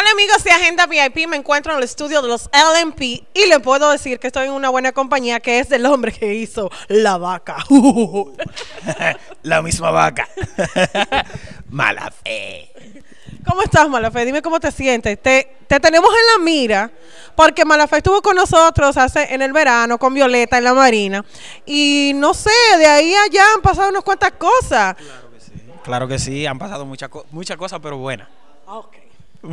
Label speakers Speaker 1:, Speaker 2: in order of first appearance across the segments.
Speaker 1: Hola amigos de Agenda VIP, me encuentro en el estudio de los LMP y le puedo decir que estoy en una buena compañía que es del hombre que hizo la vaca.
Speaker 2: la misma vaca. Mala
Speaker 1: ¿Cómo estás, Malafe? Dime cómo te sientes. Te, tenemos en la mira, porque Malafe estuvo con nosotros hace en el verano, con Violeta en la Marina. Y no sé, de ahí allá han pasado unas cuantas cosas.
Speaker 2: Claro que sí, han pasado muchas muchas cosas, pero buenas. Ah,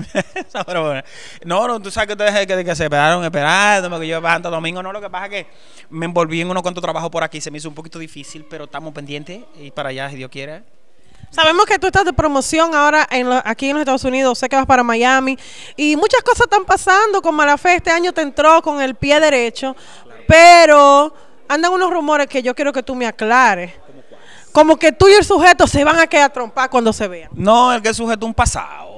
Speaker 2: no, no, tú sabes que ustedes que, se esperaron esperando, que yo bajando Domingo. No, lo que pasa es que me envolví en unos cuantos trabajos por aquí. Se me hizo un poquito difícil, pero estamos pendientes y para allá, si Dios quiere.
Speaker 1: Sabemos que tú estás de promoción ahora en aquí en los Estados Unidos, sé que vas para Miami y muchas cosas están pasando con mala fe. Este año te entró con el pie derecho, pero andan unos rumores que yo quiero que tú me aclares. Como que tú y el sujeto se van a quedar trompados cuando se vean. No, el que el sujeto un pasado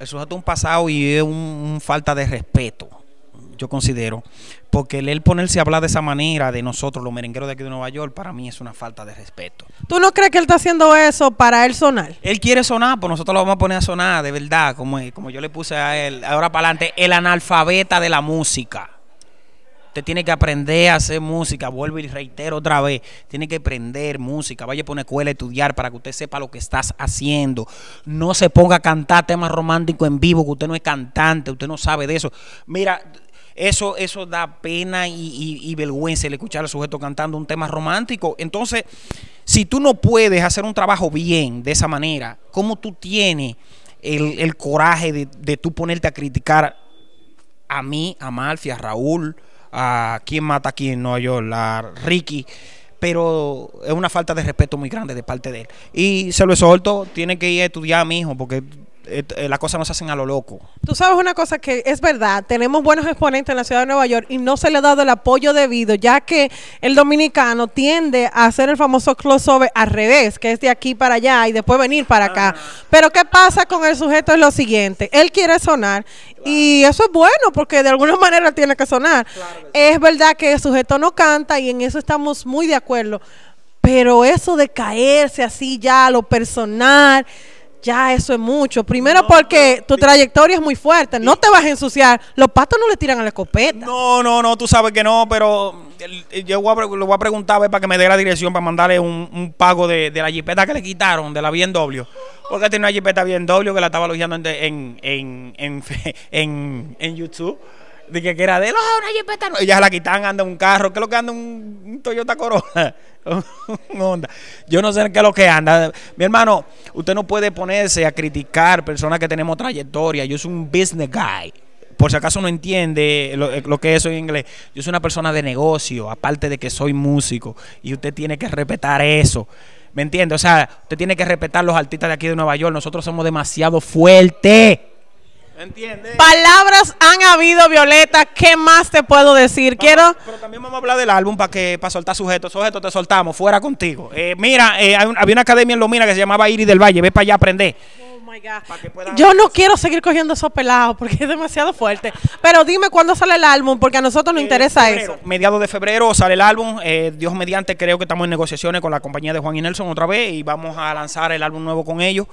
Speaker 2: el sujeto es un pasado y es un, falta de respeto, yo considero. Porque el él ponerse a hablar de esa manera de nosotros, los merengueros de aquí de Nueva York, para mí es una falta de respeto.
Speaker 1: ¿Tú no crees que él está haciendo eso para él sonar?
Speaker 2: Él quiere sonar, pues nosotros lo vamos a poner a sonar, de verdad, como, como yo le puse a él, ahora para adelante, el analfabeta de la música. Usted tiene que aprender a hacer música, vuelvo y reitero otra vez, tiene que aprender música, vaya por una escuela a estudiar para que usted sepa lo que estás haciendo. No se ponga a cantar temas románticos en vivo, que usted no es cantante, usted no sabe de eso. Mira, eso, eso da pena y, y, vergüenza el escuchar al sujeto cantando un tema romántico. Entonces, si tú no puedes hacer un trabajo bien de esa manera, ¿cómo tú tienes el, coraje de, de tú ponerte a criticar a mí, a Malfia, a Raúl? a quién mata a quién en Nueva York, Ricky pero es una falta de respeto muy grande de parte de él. Y se lo solto tiene que ir a estudiar a mi hijo, porque eh, eh, la cosa cosas no se hacen a lo loco.
Speaker 1: Tú sabes una cosa que es verdad, tenemos buenos exponentes en la ciudad de Nueva York y no se le ha dado el apoyo debido, ya que el dominicano tiende a hacer el famoso crossover al revés, que es de aquí para allá y después venir para acá. Ah. Pero ¿qué pasa con el sujeto? Es lo siguiente, él quiere sonar y eso es bueno porque de alguna manera tiene que sonar. Es verdad que el sujeto no canta y en eso estamos muy de acuerdo, pero eso de caerse así ya lo personal ya eso es mucho. Primero porque tu trayectoria es muy fuerte, no te vas a ensuciar. Los patos no le tiran a la escopeta. No, no, no, tú sabes que no, pero
Speaker 2: yo lo voy a preguntar a ver, para que me dé la dirección para mandarle un, pago de, la jipeta que le quitaron, de la bien doble Porque tiene una jipeta doble que la estaba en, en, en, en, en, en YouTube de que era de los ahora la quitan, anda un carro. ¿Qué es lo que anda un, Toyota Corolla? Yo no sé qué es lo que anda. Mi hermano, usted no puede ponerse a criticar personas que tenemos trayectoria. Yo soy un business guy por si acaso no entiende eh, lo, que es eso en inglés, yo soy una persona de negocio, aparte de que soy músico, y usted tiene que respetar eso. ¿Me entiende? O sea, usted tiene que respetar los artistas de aquí de Nueva York. Nosotros somos demasiado fuertes.
Speaker 1: ¿Entiendes? Palabras han habido, Violeta. ¿Qué más te puedo decir? Quiero. Pero
Speaker 2: también vamos a hablar del álbum para que para soltar sujetos. Sujetos, te soltamos. Fuera contigo. Eh, mira, eh, había una academia en Lomina que se llamaba Iris del Valle. Ve para allá a aprender.
Speaker 1: Oh, Yo no quiero seguir cogiendo esos pelados porque es demasiado fuerte. Pero dime cuándo sale el álbum, porque a nosotros nos eh, interesa eso. Mediados de
Speaker 2: febrero sale el álbum. Dios mediante, creo que estamos en negociaciones con la compañía de Juan y Nelson otra vez y vamos a lanzar el álbum nuevo con ellos.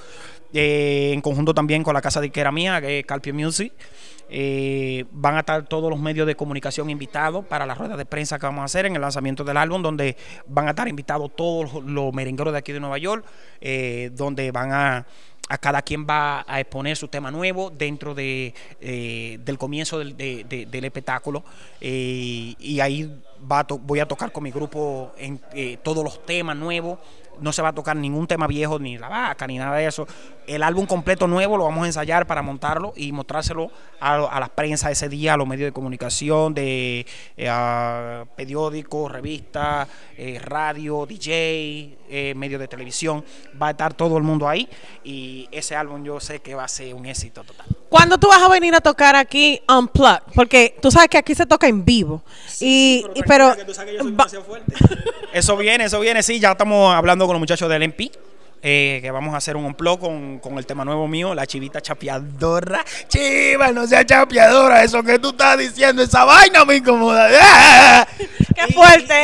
Speaker 2: Eh, en conjunto también con la casa de Iquera mía, que es Calpio Music. Eh, van a estar todos los medios de comunicación invitados para la rueda de prensa que vamos a hacer en el lanzamiento del álbum, donde van a estar invitados todos los merengueros de aquí de Nueva York, eh, donde van a a cada quien va a exponer su tema nuevo dentro de, eh, del comienzo del, del espectáculo eh, y ahí va voy a tocar con mi grupo en eh, todos los temas nuevos no se va a tocar ningún tema viejo ni la vaca ni nada de eso el álbum completo nuevo lo vamos a ensayar para montarlo y mostrárselo a, a las prensa ese día a los medios de comunicación de periódicos revistas radio DJ medios de televisión
Speaker 1: va a estar todo el mundo ahí
Speaker 2: y ese álbum yo sé que va a ser un éxito total.
Speaker 1: ¿Cuándo tú vas a venir a tocar aquí Unplugged? Porque tú sabes que aquí se toca en vivo. y, pero,
Speaker 2: eso viene, eso viene, sí, ya estamos hablando con los muchachos del MP. Eh, que vamos a hacer un unplug con, con el tema nuevo mío, la chivita chapeadora. Chiva, no sea chapeadora, eso que tú estás diciendo, esa vaina me incomoda. ¡Qué fuerte!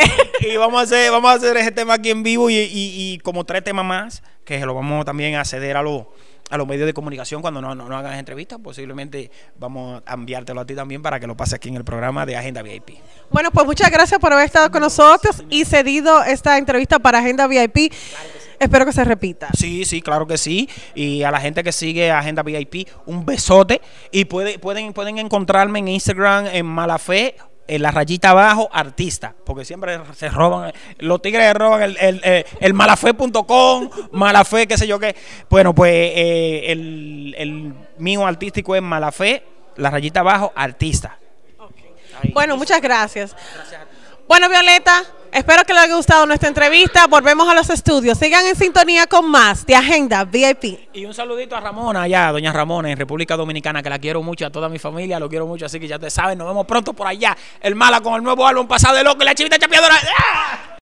Speaker 2: Y, vamos, a hacer, vamos a hacer ese tema aquí en vivo y, como tres temas más, que lo vamos también a ceder a los a los medios de comunicación cuando no, hagan las entrevistas, posiblemente vamos a enviártelo a ti también para que lo pases aquí en el programa de Agenda VIP.
Speaker 1: Bueno, pues muchas gracias por haber estado con nosotros y cedido esta entrevista para Agenda VIP. Espero que se repita. Sí, sí, claro que sí. Y a la gente que sigue Agenda VIP, un besote.
Speaker 2: Y pueden, pueden encontrarme en Instagram en Malafe eh, la rayita abajo, artista. Porque siempre se roban, los tigres roban el, el, eh, el, malafe.com, malafe, qué sé yo qué. Bueno, pues eh, el, el mío artístico es malafe, la rayita abajo, artista.
Speaker 1: bueno, muchas gracias. Bueno, Violeta, Espero que les haya gustado nuestra entrevista. Volvemos a los estudios. Sigan en sintonía con más de Agenda VIP.
Speaker 2: Y un saludito a Ramona allá, doña Ramona, en República Dominicana, que la quiero mucho, a toda mi familia, lo quiero mucho, así que ya te saben, nos vemos pronto por allá. El Mala con el nuevo álbum pasado de loco la chivita chapeadora. ¡Ah!